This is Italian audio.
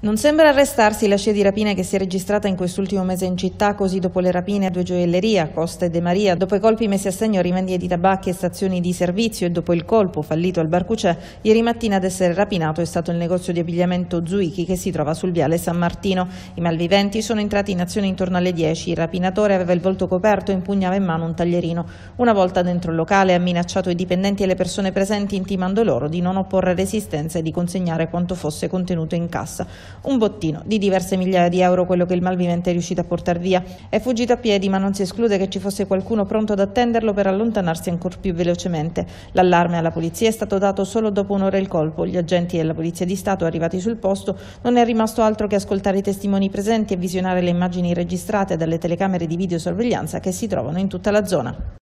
Non sembra arrestarsi la scia di rapine che si è registrata in quest'ultimo mese in città, così dopo le rapine a due gioiellerie, Costa e De Maria, dopo i colpi messi a segno a rivendite di tabacchi e stazioni di servizio e dopo il colpo fallito al Barcucè, ieri mattina ad essere rapinato è stato il negozio di abbigliamento Zuichi che si trova sul viale San Martino. I malviventi sono entrati in azione intorno alle 10, il rapinatore aveva il volto coperto e impugnava in mano un taglierino. Una volta dentro il locale ha minacciato i dipendenti e le persone presenti intimando loro di non opporre resistenza e di consegnare quanto fosse contenuto in cassa. Un bottino di diverse migliaia di euro quello che il malvivente è riuscito a portare via. È fuggito a piedi ma non si esclude che ci fosse qualcuno pronto ad attenderlo per allontanarsi ancora più velocemente. L'allarme alla polizia è stato dato solo dopo un'ora il colpo. Gli agenti della Polizia di Stato arrivati sul posto non è rimasto altro che ascoltare i testimoni presenti e visionare le immagini registrate dalle telecamere di videosorveglianza che si trovano in tutta la zona.